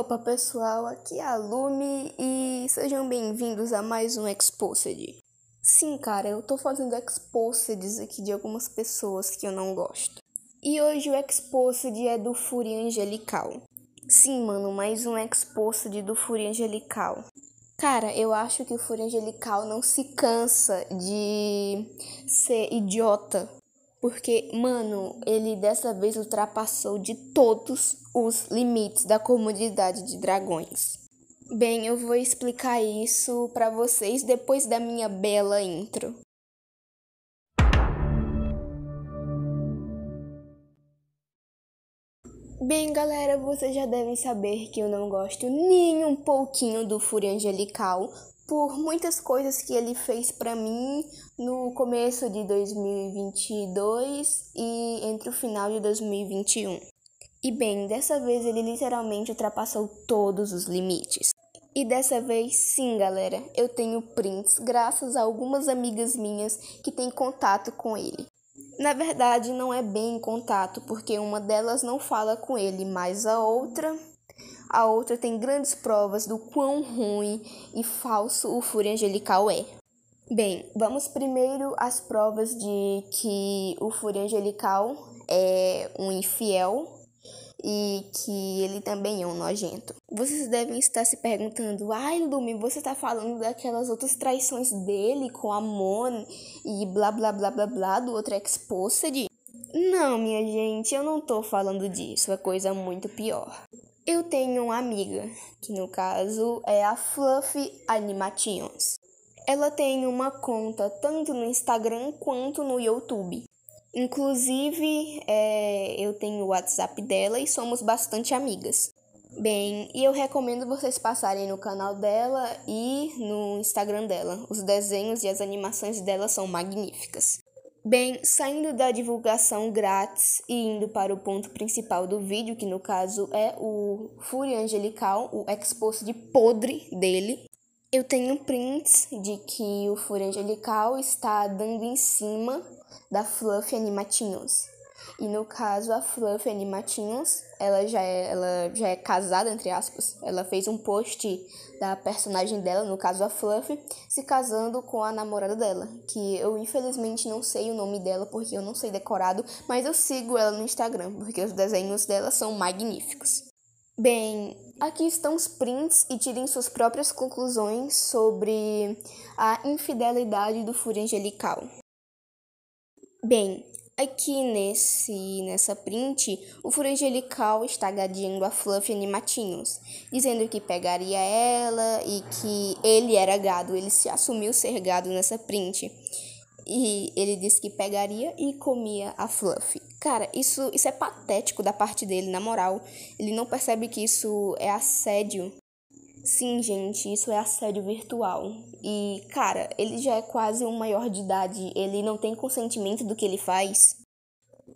Opa pessoal, aqui é a Lume e sejam bem-vindos a mais um Exposed. Sim, cara, eu tô fazendo Exposeds aqui de algumas pessoas que eu não gosto. E hoje o Exposed é do Fúria Angelical. Sim, mano, mais um Exposed do Fúria Angelical. Cara, eu acho que o Fúria Angelical não se cansa de ser idiota porque, mano, ele dessa vez ultrapassou de todos os limites da comunidade de dragões. Bem, eu vou explicar isso para vocês depois da minha bela intro. Bem, galera, vocês já devem saber que eu não gosto nem um pouquinho do Fúria Angelical, por muitas coisas que ele fez para mim no começo de 2022 e entre o final de 2021. E bem, dessa vez ele literalmente ultrapassou todos os limites. E dessa vez, sim, galera, eu tenho prints graças a algumas amigas minhas que têm contato com ele. Na verdade, não é bem contato, porque uma delas não fala com ele, mas a outra a outra tem grandes provas do quão ruim e falso o Fúria Angelical é. Bem, vamos primeiro às provas de que o Fúria Angelical é um infiel e que ele também é um nojento. Vocês devem estar se perguntando: ai, Lumi, você está falando daquelas outras traições dele com a Mon e blá blá blá blá blá do outro Exposed? Não, minha gente, eu não tô falando disso, é coisa muito pior. Eu tenho uma amiga, que no caso é a Fluffy Animations. Ela tem uma conta tanto no Instagram quanto no YouTube. Inclusive, é, eu tenho o WhatsApp dela e somos bastante amigas. Bem, e eu recomendo vocês passarem no canal dela e no Instagram dela. Os desenhos e as animações dela são magníficas. Bem, saindo da divulgação grátis e indo para o ponto principal do vídeo, que no caso é o Fúria Angelical, o exposto de podre dele. Eu tenho prints de que o Fúria Angelical está dando em cima da Fluffy Animatinhos. E no caso, a Fluffy Animatinhos, ela já, é, ela já é casada, entre aspas. Ela fez um post da personagem dela, no caso a Fluffy, se casando com a namorada dela. Que eu infelizmente não sei o nome dela porque eu não sei decorado, mas eu sigo ela no Instagram, porque os desenhos dela são magníficos. Bem, aqui estão os prints e tirem suas próprias conclusões sobre a infidelidade do Fúria Angelical. Bem, Aqui é nesse, nessa print, o Furangelical está gadeando a Fluffy animatinhos, dizendo que pegaria ela e que ele era gado, ele se assumiu ser gado nessa print. E ele disse que pegaria e comia a Fluffy. Cara, isso, isso é patético da parte dele, na moral. Ele não percebe que isso é assédio Sim, gente, isso é assédio virtual. E, cara, ele já é quase um maior de idade, ele não tem consentimento do que ele faz.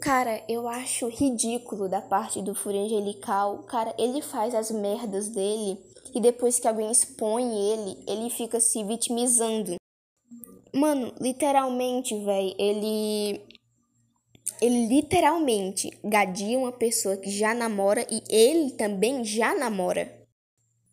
Cara, eu acho ridículo da parte do Fúria Angelical. Cara, ele faz as merdas dele e depois que alguém expõe ele, ele fica se vitimizando. Mano, literalmente, velho, ele. Ele literalmente gadia uma pessoa que já namora e ele também já namora.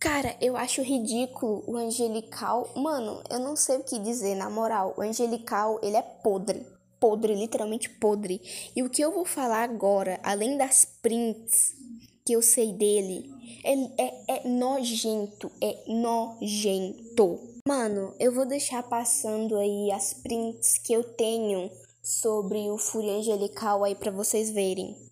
Cara, eu acho ridículo o angelical. Mano, eu não sei o que dizer, na moral. O angelical, ele é podre. Podre, literalmente podre. E o que eu vou falar agora, além das prints que eu sei dele, é, é, é nojento. É nojento. Mano, eu vou deixar passando aí as prints que eu tenho sobre o Fúria Angelical aí para vocês verem.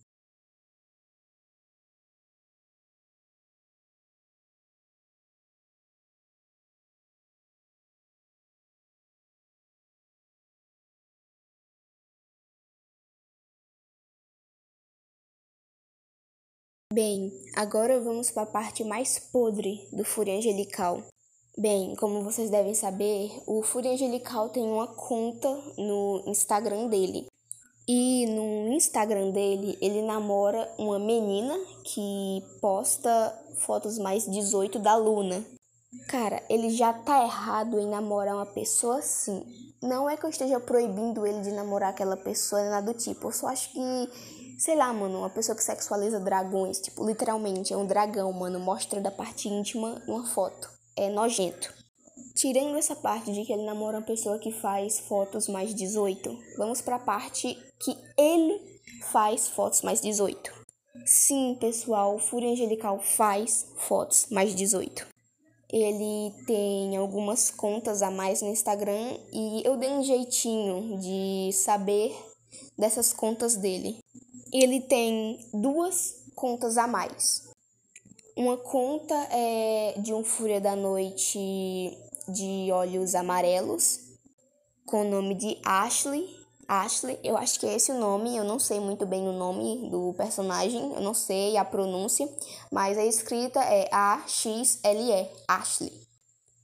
Bem, agora vamos para a parte mais podre do Fúria Angelical. Bem, como vocês devem saber, o Fúria Angelical tem uma conta no Instagram dele. E no Instagram dele, ele namora uma menina que posta fotos mais 18 da Luna. Cara, ele já tá errado em namorar uma pessoa assim. Não é que eu esteja proibindo ele de namorar aquela pessoa, nada do tipo. Eu só acho que Sei lá, mano, uma pessoa que sexualiza dragões, tipo, literalmente, é um dragão, mano, mostra da parte íntima numa foto. É nojento. Tirando essa parte de que ele namora uma pessoa que faz fotos mais 18, vamos para a parte que ele faz fotos mais 18. Sim, pessoal, Fúria Angelical faz fotos mais 18. Ele tem algumas contas a mais no Instagram e eu dei um jeitinho de saber dessas contas dele ele tem duas contas a mais. Uma conta é de um Fúria da Noite de olhos amarelos, com o nome de Ashley. Ashley, eu acho que é esse o nome, eu não sei muito bem o nome do personagem, eu não sei a pronúncia, mas a escrita é A-X-L-E, Ashley.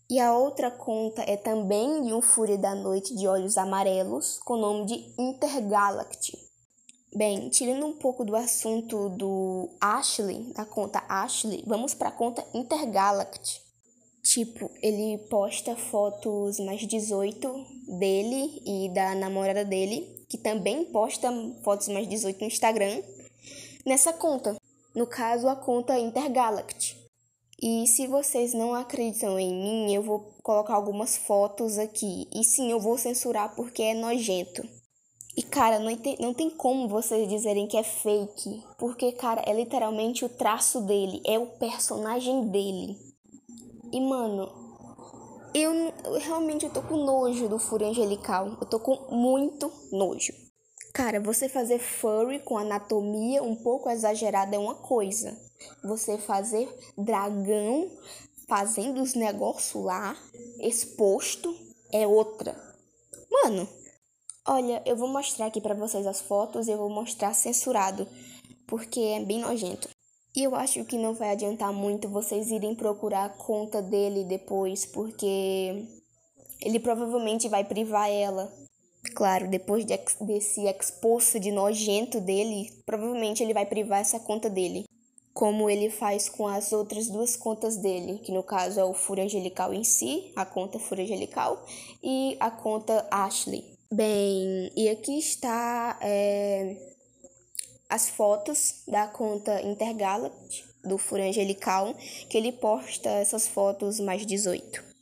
E a outra conta é também de um Fúria da Noite de Olhos Amarelos, com o nome de Intergalactic. Bem, tirando um pouco do assunto do Ashley, da conta Ashley, vamos para a conta Intergalact. Tipo, ele posta fotos mais 18 dele e da namorada dele, que também posta fotos mais 18 no Instagram, nessa conta. No caso, a conta Intergalact. E se vocês não acreditam em mim, eu vou colocar algumas fotos aqui. E sim, eu vou censurar porque é nojento. E, cara, não tem, não tem como vocês dizerem que é fake. Porque, cara, é literalmente o traço dele. É o personagem dele. E, mano, eu, eu realmente eu tô com nojo do Fúria Angelical. Eu tô com muito nojo. Cara, você fazer furry com anatomia um pouco exagerada é uma coisa. Você fazer dragão fazendo os negócios lá, exposto, é outra. Mano, Olha, eu vou mostrar aqui para vocês as fotos, eu vou mostrar censurado, porque é bem nojento. E eu acho que não vai adiantar muito vocês irem procurar a conta dele depois, porque ele provavelmente vai privar ela. Claro, depois de, desse expulso de nojento dele, provavelmente ele vai privar essa conta dele. Como ele faz com as outras duas contas dele, que no caso é o Fúria Angelical em si, a conta Fúria Angelical, e a conta Ashley. Bem, e aqui está é, as fotos da conta Intergalact do Fura Angelical, que ele posta essas fotos mais 18.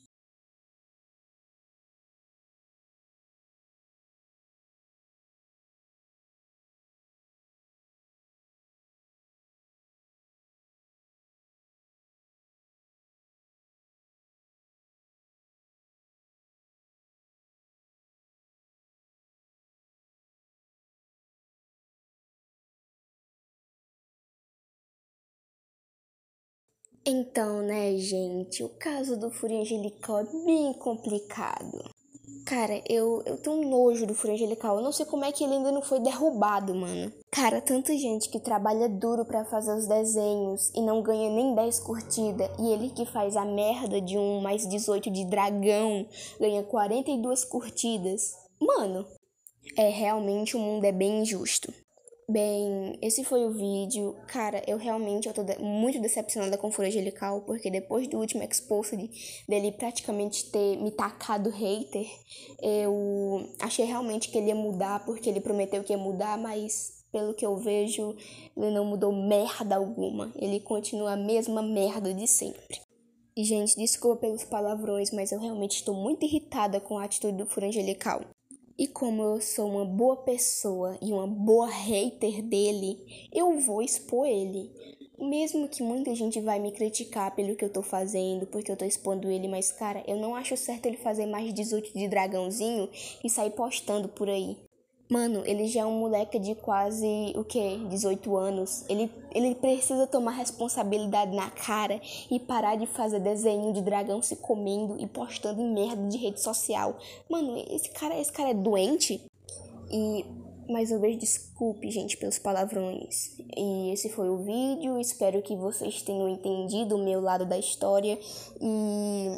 Então, né, gente, o caso do Furangelical é bem complicado. Cara, eu, eu tenho um nojo do Furangelical Eu não sei como é que ele ainda não foi derrubado, mano. Cara, tanta gente que trabalha duro para fazer os desenhos e não ganha nem 10 curtidas. E ele que faz a merda de um mais 18 de dragão ganha 42 curtidas. Mano, é realmente o mundo é bem injusto. Bem, esse foi o vídeo. Cara, eu realmente eu tô muito decepcionada com o Fura Angelical, porque depois do último Exposed, dele praticamente ter me tacado hater, eu achei realmente que ele ia mudar, porque ele prometeu que ia mudar, mas pelo que eu vejo, ele não mudou merda alguma. Ele continua a mesma merda de sempre. E, gente, desculpa pelos palavrões, mas eu realmente estou muito irritada com a atitude do Fura Angelical. E como eu sou uma boa pessoa e uma boa hater dele, eu vou expor ele. Mesmo que muita gente vai me criticar pelo que eu tô fazendo, porque eu tô expondo ele, mas cara, eu não acho certo ele fazer mais 18 de dragãozinho e sair postando por aí. Mano, ele já é um moleque de quase, o quê? 18 anos. Ele, ele precisa tomar responsabilidade na cara e parar de fazer desenho de dragão se comendo e postando merda de rede social. Mano, esse cara, esse cara é doente. E mais uma vez, desculpe, gente, pelos palavrões. E esse foi o vídeo. Espero que vocês tenham entendido o meu lado da história. E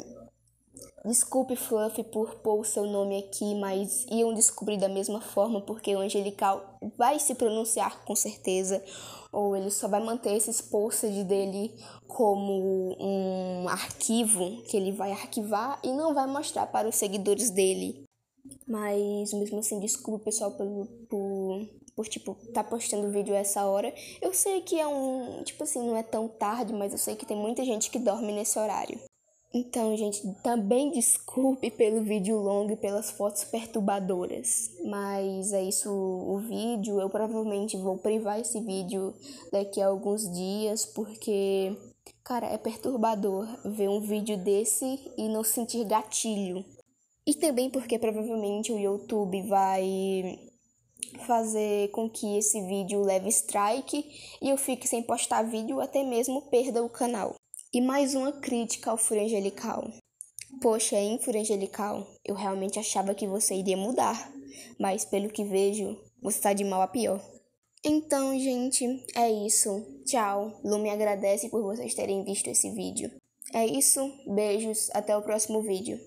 Desculpe, Fluff, por pôr seu nome aqui, mas iam descobrir da mesma forma, porque o Angelical vai se pronunciar com certeza, ou ele só vai manter esse postage dele como um arquivo que ele vai arquivar e não vai mostrar para os seguidores dele. Mas mesmo assim, desculpe pessoal pelo, por, por tipo, tá postando vídeo a essa hora. Eu sei que é um. Tipo assim, não é tão tarde, mas eu sei que tem muita gente que dorme nesse horário. Então, gente, também desculpe pelo vídeo longo e pelas fotos perturbadoras, mas é isso o vídeo. Eu provavelmente vou privar esse vídeo daqui a alguns dias, porque, cara, é perturbador ver um vídeo desse e não sentir gatilho. E também porque provavelmente o YouTube vai fazer com que esse vídeo leve strike e eu fique sem postar vídeo, até mesmo perda o canal. E mais uma crítica ao furo angelical. Poxa, hein, furo angelical? Eu realmente achava que você iria mudar, mas pelo que vejo, você está de mal a pior. Então, gente, é isso. Tchau. Lu me agradece por vocês terem visto esse vídeo. É isso, beijos, até o próximo vídeo.